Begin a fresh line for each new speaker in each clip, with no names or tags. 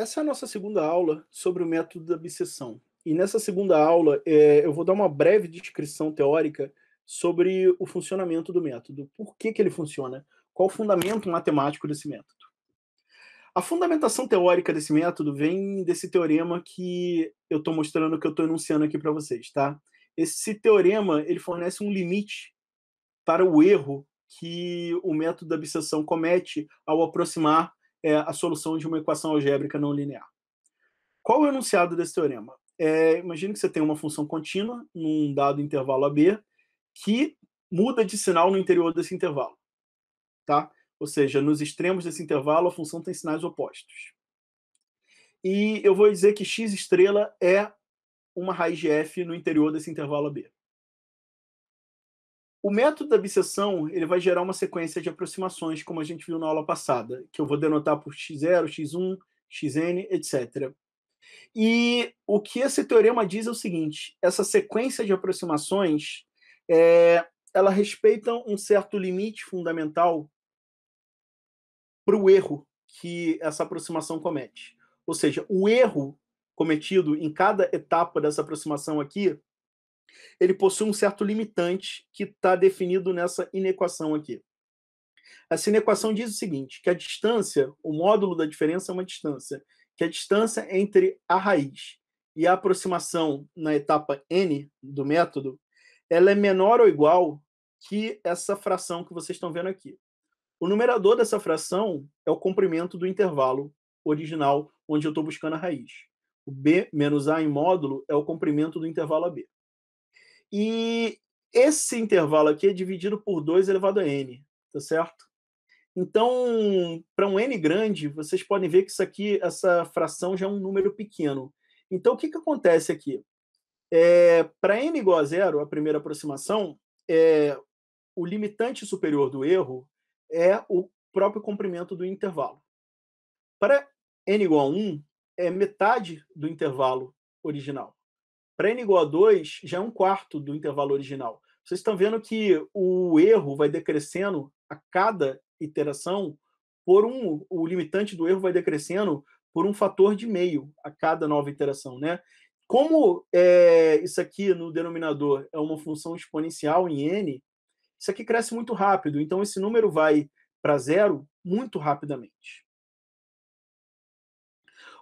essa é a nossa segunda aula sobre o método da obsessão. E nessa segunda aula, é, eu vou dar uma breve descrição teórica sobre o funcionamento do método. Por que, que ele funciona? Qual o fundamento matemático desse método? A fundamentação teórica desse método vem desse teorema que eu estou mostrando, que eu estou enunciando aqui para vocês, tá? Esse teorema, ele fornece um limite para o erro que o método da obsessão comete ao aproximar é a solução de uma equação algébrica não linear. Qual o enunciado desse teorema? É, imagine que você tem uma função contínua num dado intervalo AB que muda de sinal no interior desse intervalo. Tá? Ou seja, nos extremos desse intervalo, a função tem sinais opostos. E eu vou dizer que x estrela é uma raiz de f no interior desse intervalo AB. O método da biseção ele vai gerar uma sequência de aproximações, como a gente viu na aula passada, que eu vou denotar por x0, x1, xn, etc. E o que esse teorema diz é o seguinte: essa sequência de aproximações é, ela respeita um certo limite fundamental para o erro que essa aproximação comete. Ou seja, o erro cometido em cada etapa dessa aproximação aqui ele possui um certo limitante que está definido nessa inequação aqui. Essa inequação diz o seguinte, que a distância, o módulo da diferença é uma distância, que a distância é entre a raiz e a aproximação na etapa n do método, ela é menor ou igual que essa fração que vocês estão vendo aqui. O numerador dessa fração é o comprimento do intervalo original onde eu estou buscando a raiz. O b menos a em módulo é o comprimento do intervalo a b. E esse intervalo aqui é dividido por 2 elevado a n, tá certo? Então, para um n grande, vocês podem ver que isso aqui, essa fração já é um número pequeno. Então, o que, que acontece aqui? É, para n igual a zero, a primeira aproximação, é, o limitante superior do erro é o próprio comprimento do intervalo. Para n igual a 1, é metade do intervalo original. Para n igual a 2, já é um quarto do intervalo original. Vocês estão vendo que o erro vai decrescendo a cada iteração por um, o limitante do erro vai decrescendo por um fator de meio a cada nova iteração, né? Como é, isso aqui no denominador é uma função exponencial em n, isso aqui cresce muito rápido, então esse número vai para zero muito rapidamente.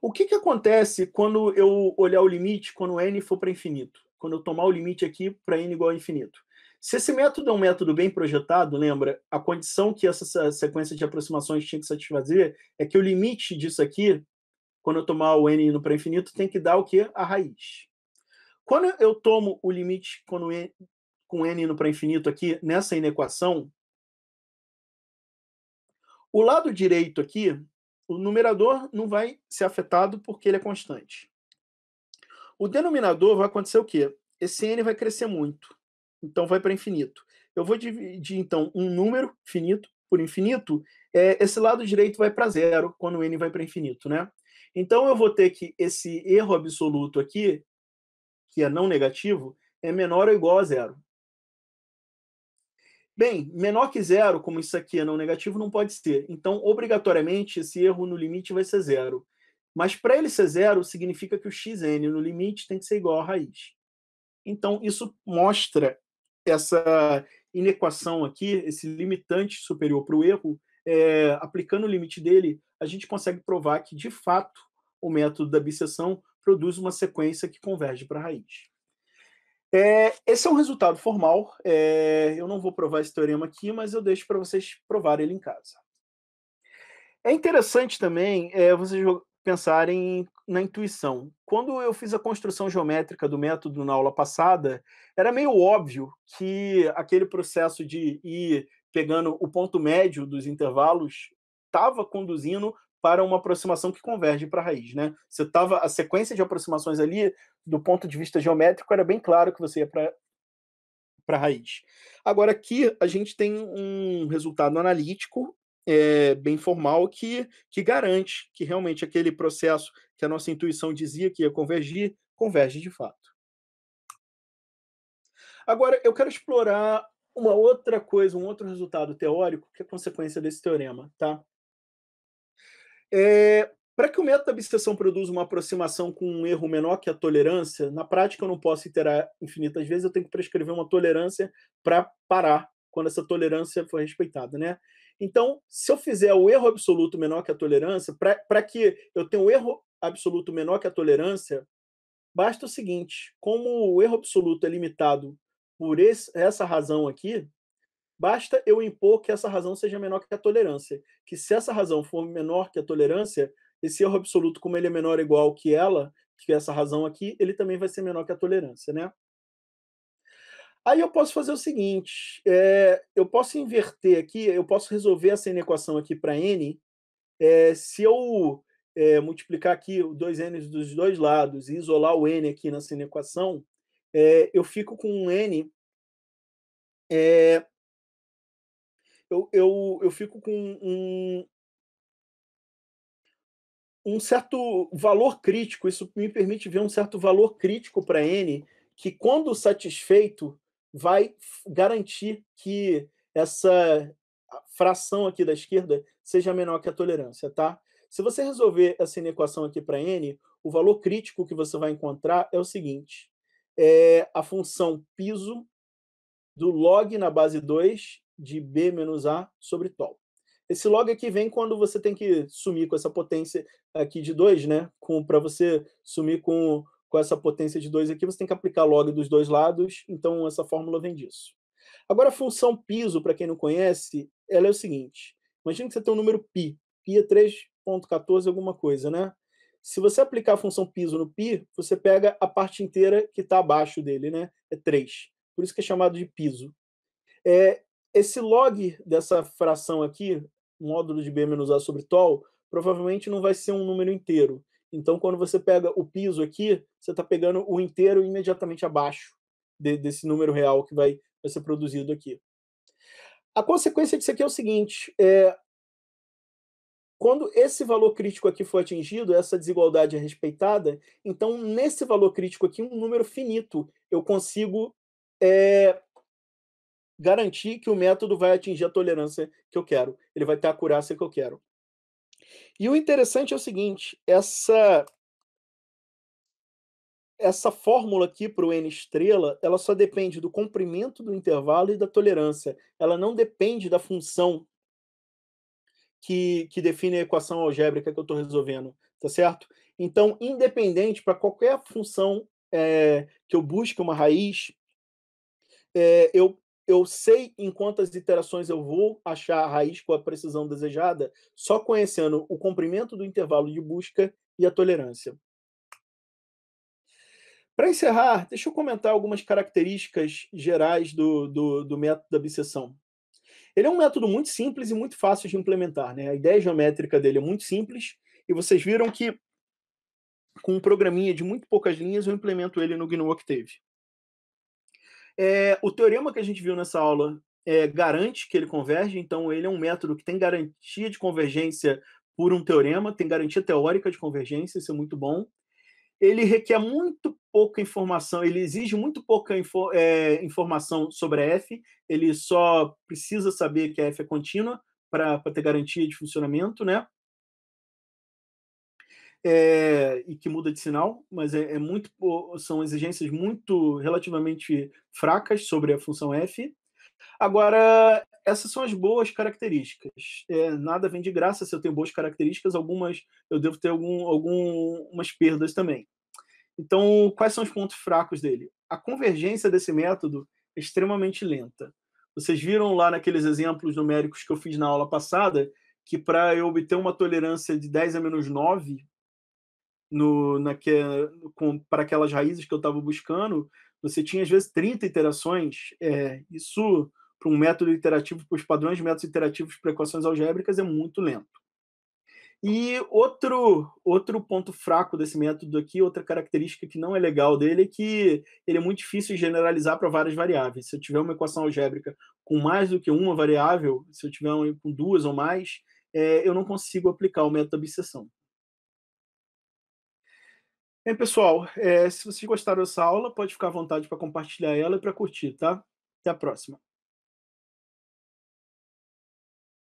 O que, que acontece quando eu olhar o limite, quando n for para infinito? Quando eu tomar o limite aqui para n igual a infinito. Se esse método é um método bem projetado, lembra, a condição que essa sequência de aproximações tinha que satisfazer é que o limite disso aqui, quando eu tomar o n indo para infinito, tem que dar o quê? A raiz. Quando eu tomo o limite quando n, com n indo para infinito aqui, nessa inequação, o lado direito aqui o numerador não vai ser afetado porque ele é constante. O denominador vai acontecer o quê? Esse n vai crescer muito, então vai para infinito. Eu vou dividir, então, um número finito por infinito, é, esse lado direito vai para zero quando n vai para infinito, né? Então eu vou ter que esse erro absoluto aqui, que é não negativo, é menor ou igual a zero. Bem, menor que zero, como isso aqui é não negativo, não pode ser. Então, obrigatoriamente, esse erro no limite vai ser zero. Mas para ele ser zero, significa que o xn no limite tem que ser igual à raiz. Então, isso mostra essa inequação aqui, esse limitante superior para o erro, é, aplicando o limite dele, a gente consegue provar que, de fato, o método da bisseção produz uma sequência que converge para a raiz. É, esse é um resultado formal. É, eu não vou provar esse teorema aqui, mas eu deixo para vocês provarem ele em casa. É interessante também é, vocês pensarem na intuição. Quando eu fiz a construção geométrica do método na aula passada, era meio óbvio que aquele processo de ir pegando o ponto médio dos intervalos estava conduzindo para uma aproximação que converge para a raiz, né? Você tava a sequência de aproximações ali, do ponto de vista geométrico, era bem claro que você ia para para a raiz. Agora aqui a gente tem um resultado analítico é, bem formal que que garante que realmente aquele processo que a nossa intuição dizia que ia convergir converge de fato. Agora eu quero explorar uma outra coisa, um outro resultado teórico que é consequência desse teorema, tá? É, para que o método da abstração produza uma aproximação com um erro menor que a tolerância, na prática eu não posso iterar infinitas vezes, eu tenho que prescrever uma tolerância para parar quando essa tolerância for respeitada, né? Então, se eu fizer o erro absoluto menor que a tolerância, para que eu tenha o erro absoluto menor que a tolerância, basta o seguinte, como o erro absoluto é limitado por esse, essa razão aqui, Basta eu impor que essa razão seja menor que a tolerância. Que se essa razão for menor que a tolerância, esse erro absoluto, como ele é menor ou igual que ela, que essa razão aqui, ele também vai ser menor que a tolerância, né? Aí eu posso fazer o seguinte, é, eu posso inverter aqui, eu posso resolver essa inequação aqui para n, é, se eu é, multiplicar aqui os dois n dos dois lados e isolar o n aqui nessa inequação, eu fico com um n eu, eu, eu fico com um, um certo valor crítico. Isso me permite ver um certo valor crítico para N, que quando satisfeito vai garantir que essa fração aqui da esquerda seja menor que a tolerância, tá? Se você resolver essa inequação aqui para n, o valor crítico que você vai encontrar é o seguinte: é a função piso do log na base 2 de B menos A sobre tol. Esse log aqui vem quando você tem que sumir com essa potência aqui de 2, né? Para você sumir com, com essa potência de 2 aqui, você tem que aplicar log dos dois lados, então essa fórmula vem disso. Agora, a função piso, para quem não conhece, ela é o seguinte. Imagina que você tem um número π, π é 3.14 alguma coisa, né? Se você aplicar a função piso no π, você pega a parte inteira que está abaixo dele, né? É 3. Por isso que é chamado de piso. É, esse log dessa fração aqui, módulo de B menos A sobre tol, provavelmente não vai ser um número inteiro. Então, quando você pega o piso aqui, você está pegando o inteiro imediatamente abaixo de, desse número real que vai, vai ser produzido aqui. A consequência disso aqui é o seguinte: é, quando esse valor crítico aqui for atingido, essa desigualdade é respeitada, então nesse valor crítico aqui, um número finito, eu consigo é, garantir que o método vai atingir a tolerância que eu quero, ele vai ter a curácia que eu quero. E o interessante é o seguinte, essa essa fórmula aqui para o N estrela, ela só depende do comprimento do intervalo e da tolerância. Ela não depende da função que, que define a equação algébrica que eu estou resolvendo, tá certo? Então, independente para qualquer função é, que eu busque uma raiz, é, eu eu sei em quantas iterações eu vou achar a raiz com a precisão desejada só conhecendo o comprimento do intervalo de busca e a tolerância. Para encerrar, deixa eu comentar algumas características gerais do, do, do, método da obsessão. Ele é um método muito simples e muito fácil de implementar. Né? A ideia geométrica dele é muito simples e vocês viram que com um programinha de muito poucas linhas eu implemento ele no GNU Octave. É, o teorema que a gente viu nessa aula é, garante que ele converge, então ele é um método que tem garantia de convergência por um teorema, tem garantia teórica de convergência, isso é muito bom. Ele requer muito pouca informação, ele exige muito pouca info, é, informação sobre a F, ele só precisa saber que a F é contínua para ter garantia de funcionamento, né? é, e que muda de sinal, mas é, é, muito são exigências muito relativamente fracas sobre a função f. Agora, essas são as boas características. É, nada vem de graça se eu tenho boas características, algumas eu devo ter algum, algumas perdas também. Então, quais são os pontos fracos dele? A convergência desse método é extremamente lenta. Vocês viram lá naqueles exemplos numéricos que eu fiz na aula passada que para eu obter uma tolerância de 10 a menos 9 no, para aquelas raízes que eu estava buscando, você tinha às vezes 30 iterações. É, eh, isso, para um método iterativo, para os padrões de métodos iterativos para equações algébricas, é muito lento. E outro, outro ponto fraco desse método aqui, outra característica que não é legal dele, é que ele é muito difícil de generalizar para várias variáveis. Se eu tiver uma equação algébrica com mais do que uma variável, se eu tiver um, com duas ou mais, é, eu não consigo aplicar o método de biseção. Bem, é, pessoal, é, se vocês gostaram dessa aula, pode ficar à vontade para compartilhar ela e para curtir, tá? Até a próxima.